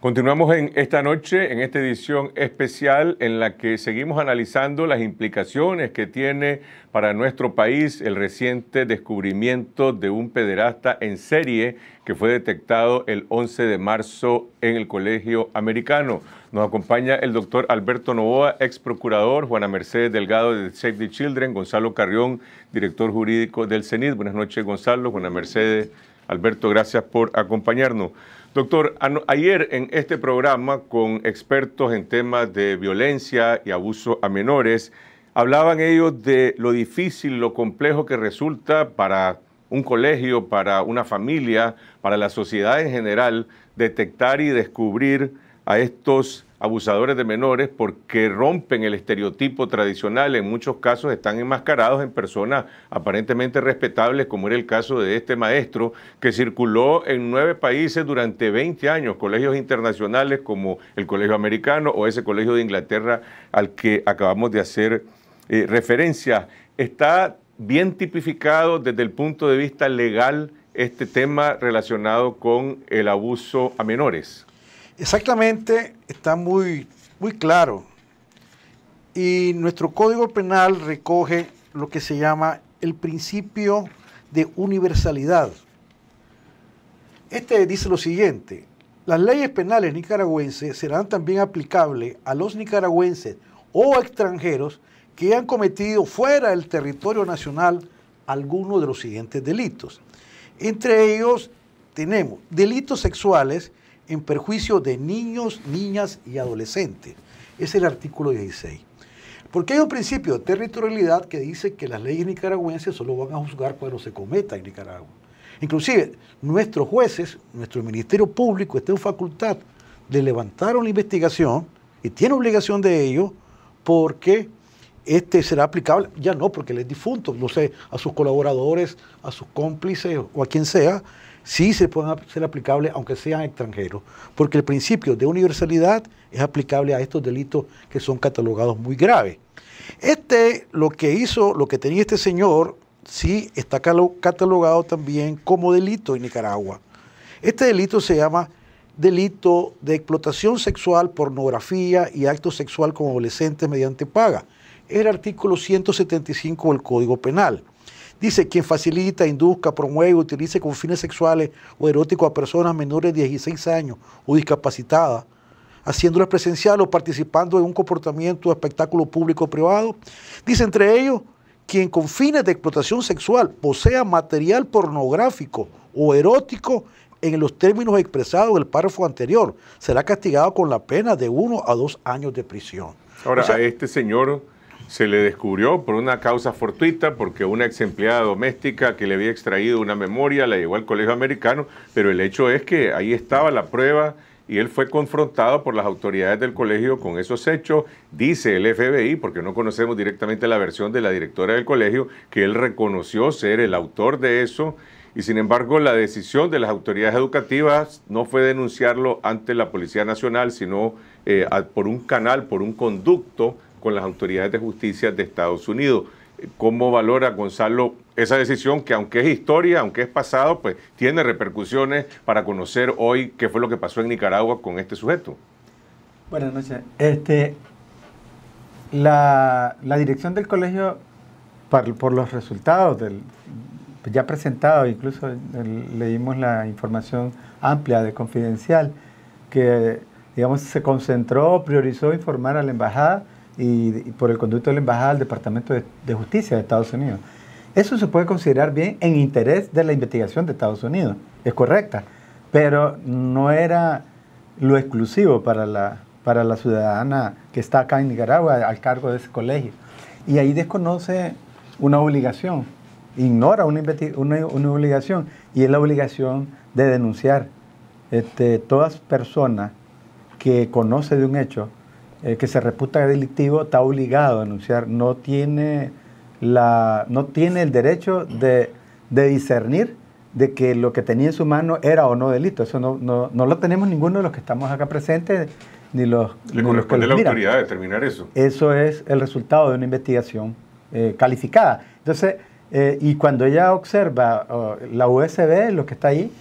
Continuamos en esta noche, en esta edición especial en la que seguimos analizando las implicaciones que tiene para nuestro país el reciente descubrimiento de un pederasta en serie que fue detectado el 11 de marzo en el Colegio Americano. Nos acompaña el doctor Alberto Novoa, ex procurador, Juana Mercedes Delgado de Save the Children, Gonzalo Carrión, director jurídico del CENID. Buenas noches, Gonzalo, Juana Mercedes. Alberto, gracias por acompañarnos. Doctor, ayer en este programa con expertos en temas de violencia y abuso a menores, hablaban ellos de lo difícil, lo complejo que resulta para un colegio, para una familia, para la sociedad en general, detectar y descubrir a estos abusadores de menores porque rompen el estereotipo tradicional. En muchos casos están enmascarados en personas aparentemente respetables, como era el caso de este maestro, que circuló en nueve países durante 20 años, colegios internacionales como el Colegio Americano o ese Colegio de Inglaterra al que acabamos de hacer eh, referencia. Está bien tipificado desde el punto de vista legal este tema relacionado con el abuso a menores. Exactamente, está muy, muy claro. Y nuestro Código Penal recoge lo que se llama el principio de universalidad. Este dice lo siguiente, las leyes penales nicaragüenses serán también aplicables a los nicaragüenses o extranjeros que hayan cometido fuera del territorio nacional alguno de los siguientes delitos. Entre ellos tenemos delitos sexuales en perjuicio de niños, niñas y adolescentes. Es el artículo 16. Porque hay un principio de territorialidad que dice que las leyes nicaragüenses solo van a juzgar cuando se cometa en Nicaragua. Inclusive, nuestros jueces, nuestro Ministerio Público está en facultad de levantar una investigación y tiene obligación de ello porque este será aplicable, ya no porque él es difunto, no sé, a sus colaboradores, a sus cómplices o a quien sea, sí se pueden ser aplicables aunque sean extranjeros, porque el principio de universalidad es aplicable a estos delitos que son catalogados muy graves. Este, lo que hizo, lo que tenía este señor, sí está catalogado también como delito en Nicaragua. Este delito se llama delito de explotación sexual, pornografía y acto sexual con adolescentes mediante paga. Es el artículo 175 del Código Penal. Dice, quien facilita, induzca, promueve, utilice con fines sexuales o eróticos a personas menores de 16 años o discapacitadas, haciéndolas presencial o participando en un comportamiento o espectáculo público o privado. Dice, entre ellos, quien con fines de explotación sexual posea material pornográfico o erótico en los términos expresados del párrafo anterior, será castigado con la pena de uno a dos años de prisión. Ahora, a este señor se le descubrió por una causa fortuita, porque una ex empleada doméstica que le había extraído una memoria la llevó al colegio americano, pero el hecho es que ahí estaba la prueba y él fue confrontado por las autoridades del colegio con esos hechos. Dice el FBI, porque no conocemos directamente la versión de la directora del colegio, que él reconoció ser el autor de eso y sin embargo la decisión de las autoridades educativas no fue denunciarlo ante la Policía Nacional, sino eh, por un canal, por un conducto con las autoridades de justicia de Estados Unidos. ¿Cómo valora Gonzalo esa decisión que aunque es historia, aunque es pasado, pues tiene repercusiones para conocer hoy qué fue lo que pasó en Nicaragua con este sujeto? Buenas noches. Este, la, dirección del colegio, por, los resultados ya presentados, incluso le leímos la información amplia de confidencial, que digamos se concentró, priorizó informar a la embajada y, por el conducto de la Embajada del Departamento de, Justicia de Estados Unidos. Eso se puede considerar bien en interés de la investigación de Estados Unidos, es correcta, pero no era lo exclusivo para la, para la ciudadana que está acá en Nicaragua al cargo de ese colegio. Y ahí desconoce una obligación, ignora una, una, obligación, y es la obligación de denunciar. Este, todas personas que conoce de un hecho eh, que se reputa delictivo está obligado a denunciar, no tiene, la, no tiene el derecho de, de, discernir de que lo que tenía en su mano era o no delito. Eso no, lo tenemos ninguno de los que estamos acá presentes, ni los... Le corresponde a la autoridad determinar eso. Eso es el resultado de una investigación eh, calificada. Entonces, eh, y cuando ella observa oh, la USB, lo que está ahí,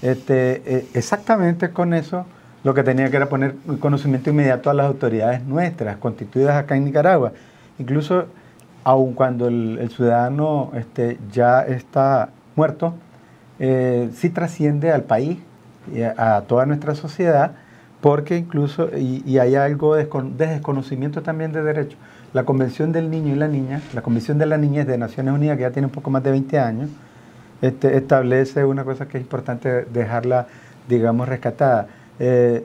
este, exactamente con eso lo que tenía que era poner conocimiento inmediato a las autoridades nuestras, constituidas acá en Nicaragua. Incluso, aun cuando el, ciudadano este, ya está muerto, eh, sí trasciende al país y a, toda nuestra sociedad, porque incluso, y, hay algo de, desconocimiento también de derechos. La Convención del Niño y la Niña, la Convención de la Niñez de Naciones Unidas, que ya tiene un poco más de 20 años, este, establece una cosa que es importante dejarla, digamos, rescatada eh,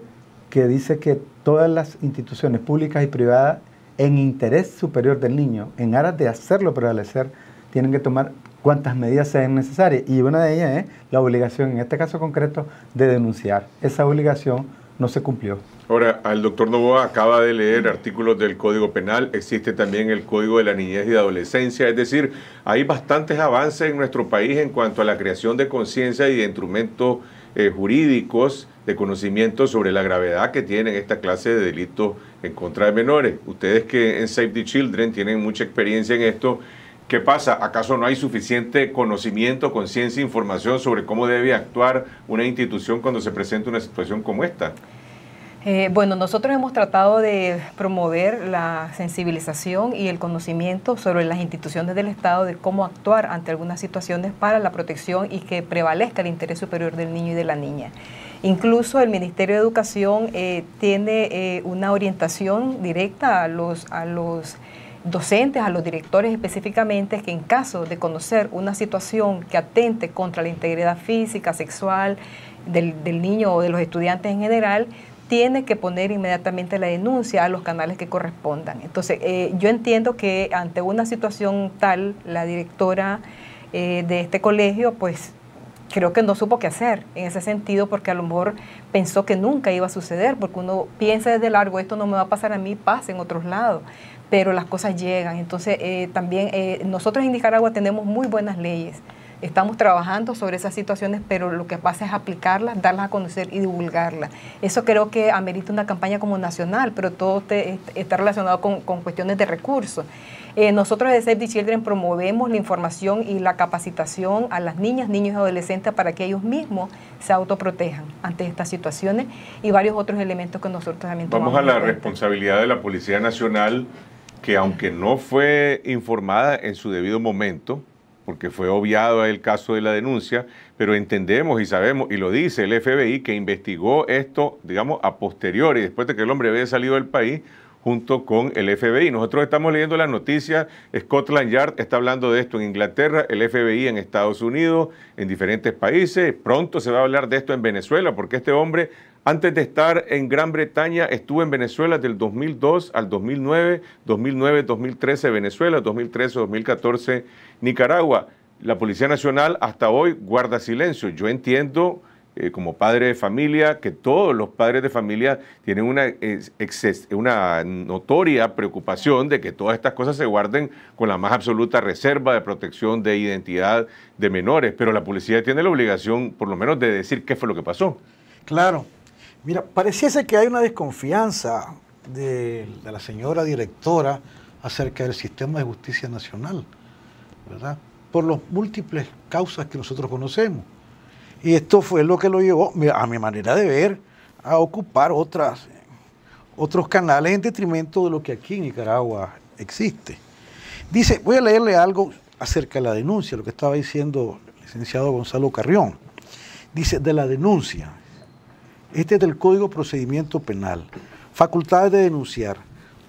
que dice que todas las instituciones públicas y privadas en interés superior del niño, en aras de hacerlo prevalecer, tienen que tomar cuantas medidas sean necesarias. Y una de ellas es la obligación, en este caso concreto, de denunciar. Esa obligación no se cumplió. Ahora, el doctor Novoa acaba de leer artículos del Código Penal, existe también el Código de la Niñez y de Adolescencia, es decir, hay bastantes avances en nuestro país en cuanto a la creación de conciencia y de instrumentos eh, jurídicos, de conocimiento sobre la gravedad que tienen esta clase de delitos en contra de menores. Ustedes que en Safety Children tienen mucha experiencia en esto, ¿qué pasa? ¿Acaso no hay suficiente conocimiento, conciencia, información sobre cómo debe actuar una institución cuando se presenta una situación como esta? Eh, bueno, nosotros hemos tratado de promover la sensibilización y el conocimiento sobre las instituciones del Estado de cómo actuar ante algunas situaciones para la protección y que prevalezca el interés superior del niño y de la niña. Incluso el Ministerio de Educación eh, tiene eh, una orientación directa a los, a los docentes, a los directores específicamente, que en caso de conocer una situación que atente contra la integridad física, sexual del, del niño o de los estudiantes en general, tiene que poner inmediatamente la denuncia a los canales que correspondan. Entonces, eh, yo entiendo que ante una situación tal, la directora eh, de este colegio, pues creo que no supo qué hacer en ese sentido porque a lo mejor pensó que nunca iba a suceder, porque uno piensa desde largo, esto no me va a pasar a mí, pasa en otros lados, pero las cosas llegan. Entonces, eh, también nosotros en Nicaragua tenemos muy buenas leyes Estamos trabajando sobre esas situaciones, pero lo que pasa es aplicarlas, darlas a conocer y divulgarlas. Eso creo que amerita una campaña como nacional, pero todo está relacionado con, cuestiones de recursos. Eh, nosotros desde Save the Children promovemos la información y la capacitación a las niñas, niños y adolescentes para que ellos mismos se autoprotejan ante estas situaciones y varios otros elementos que nosotros también tomamos. Vamos a la responsabilidad de la Policía Nacional, que aunque no fue informada en su debido momento, porque fue obviado el caso de la denuncia, pero entendemos y sabemos, y lo dice el FBI, que investigó esto, digamos, a posteriori, después de que el hombre había salido del país, junto con el FBI. Nosotros estamos leyendo la noticia, Scotland Yard está hablando de esto en Inglaterra, el FBI en Estados Unidos, en diferentes países, pronto se va a hablar de esto en Venezuela, porque este hombre antes de estar en Gran Bretaña, estuvo en Venezuela del 2002 al 2009, 2009, 2013 Venezuela, 2013, 2014 Nicaragua. La Policía Nacional hasta hoy guarda silencio. Yo entiendo eh, como padre de familia, que todos los padres de familia tienen una, notoria preocupación de que todas estas cosas se guarden con la más absoluta reserva de protección de identidad de menores, pero la policía tiene la obligación, por lo menos, de decir qué fue lo que pasó. Claro. Mira, pareciese que hay una desconfianza de, de la señora directora acerca del sistema de justicia nacional, ¿verdad? Por las múltiples causas que nosotros conocemos. Y esto fue lo que lo llevó, a mi manera de ver, a ocupar otras, otros canales en detrimento de lo que aquí en Nicaragua existe. Dice, voy a leerle algo acerca de la denuncia, lo que estaba diciendo el licenciado Gonzalo Carrión. Dice, de la denuncia. Este es del Código Procedimiento Penal. Facultades de denunciar.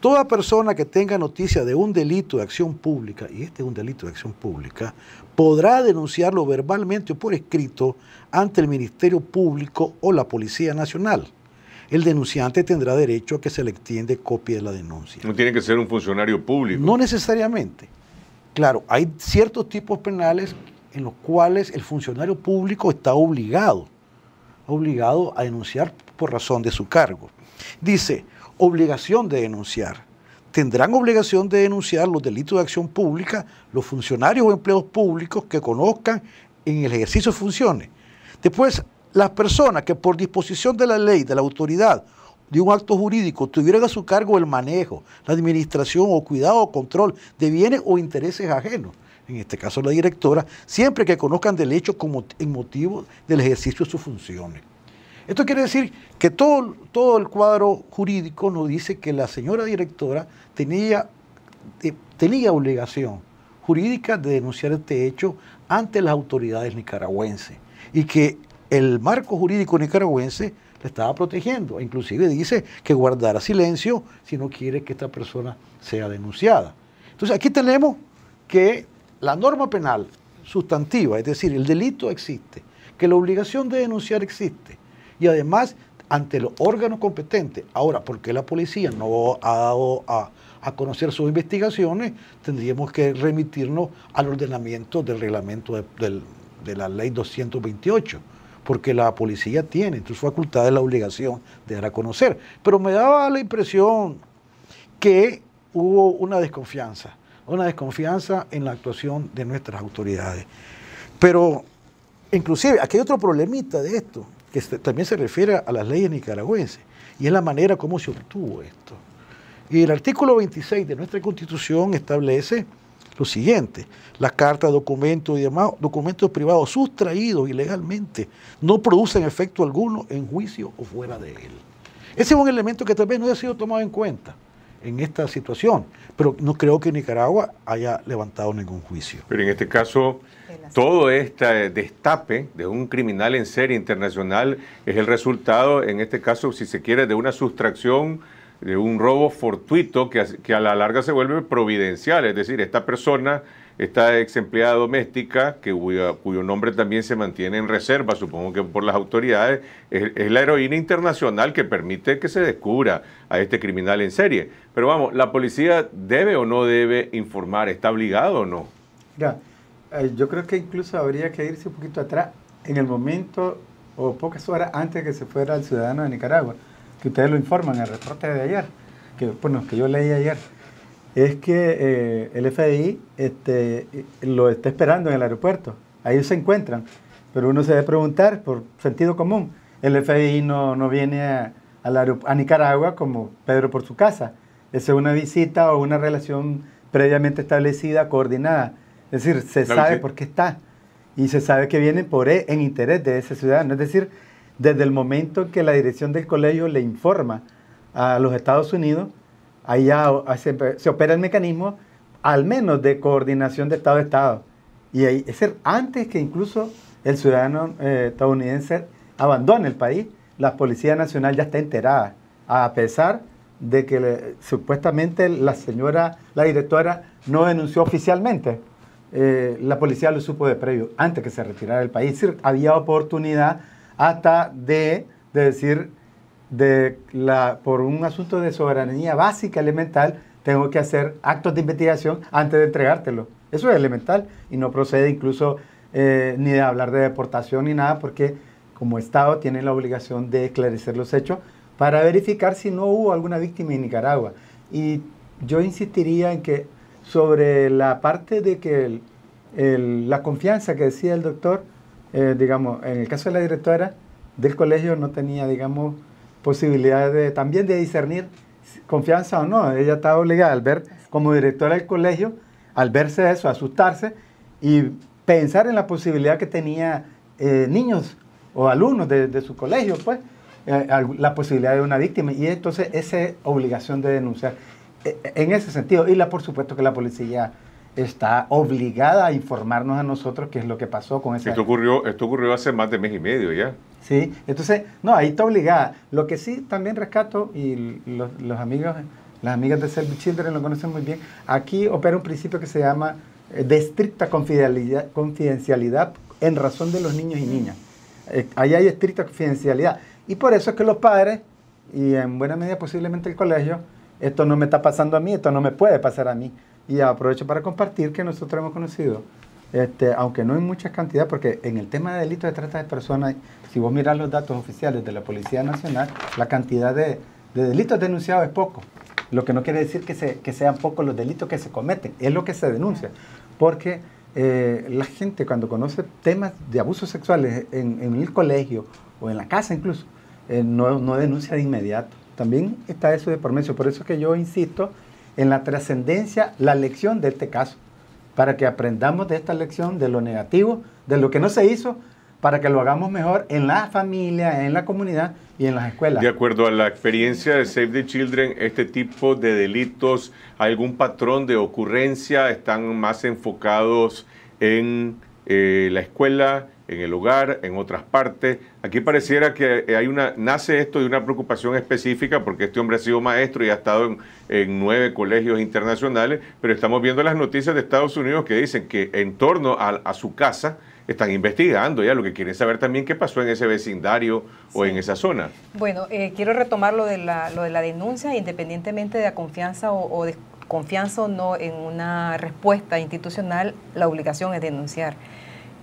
Toda persona que tenga noticia de un delito de acción pública, y este es un delito de acción pública, podrá denunciarlo verbalmente o por escrito ante el Ministerio Público o la Policía Nacional. El denunciante tendrá derecho a que se le extiende copia de la denuncia. No tiene que ser un funcionario público. No necesariamente. Claro, hay ciertos tipos penales en los cuales el funcionario público está obligado, obligado a denunciar por razón de su cargo. Dice, obligación de denunciar. Tendrán obligación de denunciar los delitos de acción pública los funcionarios o empleados públicos que conozcan en el ejercicio de funciones. Después, las personas que por disposición de la ley, de la autoridad, de un acto jurídico, tuvieran a su cargo el manejo, la administración o cuidado o control de bienes o intereses ajenos, en este caso la directora, siempre que conozcan del hecho como en motivo del ejercicio de sus funciones. Esto quiere decir que todo, todo el cuadro jurídico nos dice que la señora directora tenía, eh, tenía obligación jurídica de denunciar este hecho ante las autoridades nicaragüenses y que el marco jurídico nicaragüense le estaba protegiendo. Inclusive dice que guardara silencio si no quiere que esta persona sea denunciada. Entonces aquí tenemos que la norma penal sustantiva, es decir, el delito existe, que la obligación de denunciar existe, y además ante los órganos competentes, Ahora, ¿por qué la policía no ha dado a, conocer sus investigaciones? Tendríamos que remitirnos al ordenamiento del reglamento de, de la ley 228 porque la policía tiene en sus facultades la obligación de dar a conocer. Pero me daba la impresión que hubo una desconfianza, una desconfianza en la actuación de nuestras autoridades. Pero inclusive aquí hay otro problemita de esto que también se refiere a las leyes nicaragüenses, y es la manera como se obtuvo esto. Y el artículo 26 de nuestra Constitución establece lo siguiente, las cartas, documentos y demás, documentos privados sustraídos ilegalmente, no producen efecto alguno en juicio o fuera de él. Ese es un elemento que tal vez no ha sido tomado en cuenta en esta situación. Pero no creo que Nicaragua haya levantado ningún juicio. Pero en este caso, todo este destape de un criminal en serie internacional es el resultado, en este caso, si se quiere, de una sustracción de un robo fortuito que, que a la larga se vuelve providencial, es decir, esta persona esta ex empleada doméstica, que, cuyo, nombre también se mantiene en reserva, supongo que por las autoridades, es, la heroína internacional que permite que se descubra a este criminal en serie. Pero vamos, ¿la policía debe o no debe informar? ¿Está obligado o no? Mira, eh, yo creo que incluso habría que irse un poquito atrás en el momento o pocas horas antes de que se fuera el ciudadano de Nicaragua, que ustedes lo informan en el reporte de ayer, que, bueno, que yo leí ayer es que eh, el FBI este, lo está esperando en el aeropuerto. Ahí se encuentran. Pero uno se debe preguntar por sentido común. El FBI no, viene a, Nicaragua como Pedro por su casa. Es una visita o una relación previamente establecida, coordinada. Es decir, se sabe por qué está. Y se sabe que viene por, e, en interés de ese ciudadano. Es decir, desde el momento que la dirección del colegio le informa a los Estados Unidos, Ahí se, opera el mecanismo al menos de coordinación de Estado a Estado. Y es antes que incluso el ciudadano eh, estadounidense abandone el país, la Policía Nacional ya está enterada, a pesar de que supuestamente la señora, la directora, no denunció oficialmente. Eh, la policía lo supo de previo, antes que se retirara del país. había oportunidad hasta de, de decir, de la, por un asunto de soberanía básica, elemental, tengo que hacer actos de investigación antes de entregártelo. Eso es elemental y no procede incluso eh, ni de hablar de deportación ni nada porque como Estado tiene la obligación de esclarecer los hechos para verificar si no hubo alguna víctima en Nicaragua. Y yo insistiría en que sobre la parte de que la confianza que decía el doctor, eh, digamos, en el caso de la directora del colegio no tenía, digamos, posibilidad de, también de discernir confianza o no. Ella estaba obligada al ver, como directora del colegio, al verse eso, asustarse y pensar en la posibilidad que tenía eh, niños o alumnos de, su colegio, pues, eh, la posibilidad de una víctima. Y entonces esa obligación de denunciar, eh, en ese sentido, y la, por supuesto que la policía está obligada a informarnos a nosotros qué es lo que pasó con ese... Esto ocurrió, esto ocurrió hace más de mes y medio ya. Sí, entonces, no, ahí está obligada. Lo que sí también rescato, y los, los amigos, las amigas de Service Children lo conocen muy bien, aquí opera un principio que se llama eh, de estricta confidencialidad, confidencialidad en razón de los niños y niñas. Eh, ahí hay estricta confidencialidad. Y por eso es que los padres, y en buena medida posiblemente el colegio, esto no me está pasando a mí, esto no me puede pasar a mí. Y aprovecho para compartir que nosotros hemos conocido, este, aunque no en muchas cantidades, porque en el tema de delitos de trata de personas, si vos mirás los datos oficiales de la Policía Nacional, la cantidad de, delitos denunciados es poco. Lo que no quiere decir que, sean pocos los delitos que se cometen, es lo que se denuncia. Porque eh, la gente cuando conoce temas de abusos sexuales en, el colegio o en la casa incluso, eh, no, denuncia de inmediato. También está eso de por Por eso que yo insisto en la trascendencia la lección de este caso, para que aprendamos de esta lección, de lo negativo, de lo que no se hizo, para que lo hagamos mejor en la familia, en la comunidad y en las escuelas. De acuerdo a la experiencia de Save the Children, este tipo de delitos, ¿algún patrón de ocurrencia? ¿Están más enfocados en eh, la escuela, en el hogar, en otras partes. Aquí pareciera que eh, hay una, nace esto de una preocupación específica porque este hombre ha sido maestro y ha estado en, nueve colegios internacionales, pero estamos viendo las noticias de Estados Unidos que dicen que en torno a, su casa están investigando ya lo que quieren saber también qué pasó en ese vecindario o en esa zona. Bueno, eh, quiero retomar lo de, la, lo de la denuncia, independientemente de la confianza o, o desconfianza o no en una respuesta institucional, la obligación es denunciar.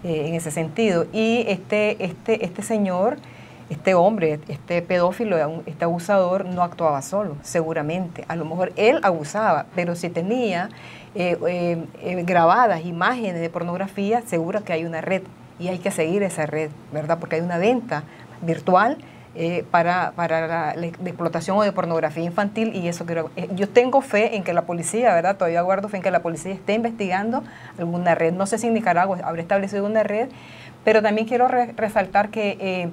Eh, en ese sentido. Y este, este, este señor, este hombre, este pedófilo, este abusador no actuaba solo, seguramente. A lo mejor él abusaba, pero si tenía eh, eh, grabadas imágenes de pornografía, seguro que hay una red y hay que seguir esa red, ¿verdad? Porque hay una venta virtual eh, para, para la, explotación o de pornografía infantil y eso creo, eh, yo tengo fe en que la policía, ¿verdad? Todavía guardo fe en que la policía esté investigando alguna red. No sé si Nicaragua habrá establecido una red, pero también quiero resaltar que eh,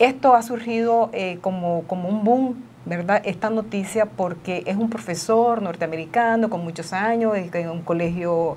esto ha surgido como, como un boom ¿verdad? Esta noticia porque es un profesor norteamericano con muchos años, en un colegio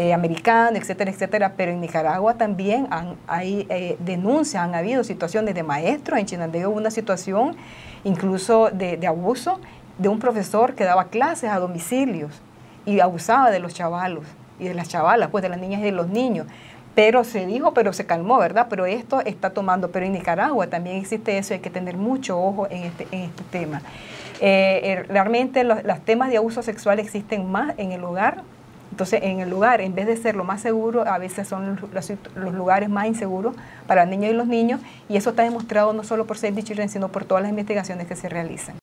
eh, americano, etcétera, etcétera, pero en Nicaragua también hay eh, denuncias, han habido situaciones de maestros, en Chinandega hubo una situación incluso de, abuso de un profesor que daba clases a domicilios y abusaba de los chavalos y de las chavalas, pues de las niñas y de los niños pero se dijo, pero se calmó, ¿verdad? Pero esto está tomando, pero en Nicaragua también existe eso, hay que tener mucho ojo en este, este tema. Eh, realmente los, los, temas de abuso sexual existen más en el hogar entonces, en el lugar, en vez de ser lo más seguro, a veces son los, lugares más inseguros para niños y los niños, y eso está demostrado no solo por Save the Children, sino por todas las investigaciones que se realizan.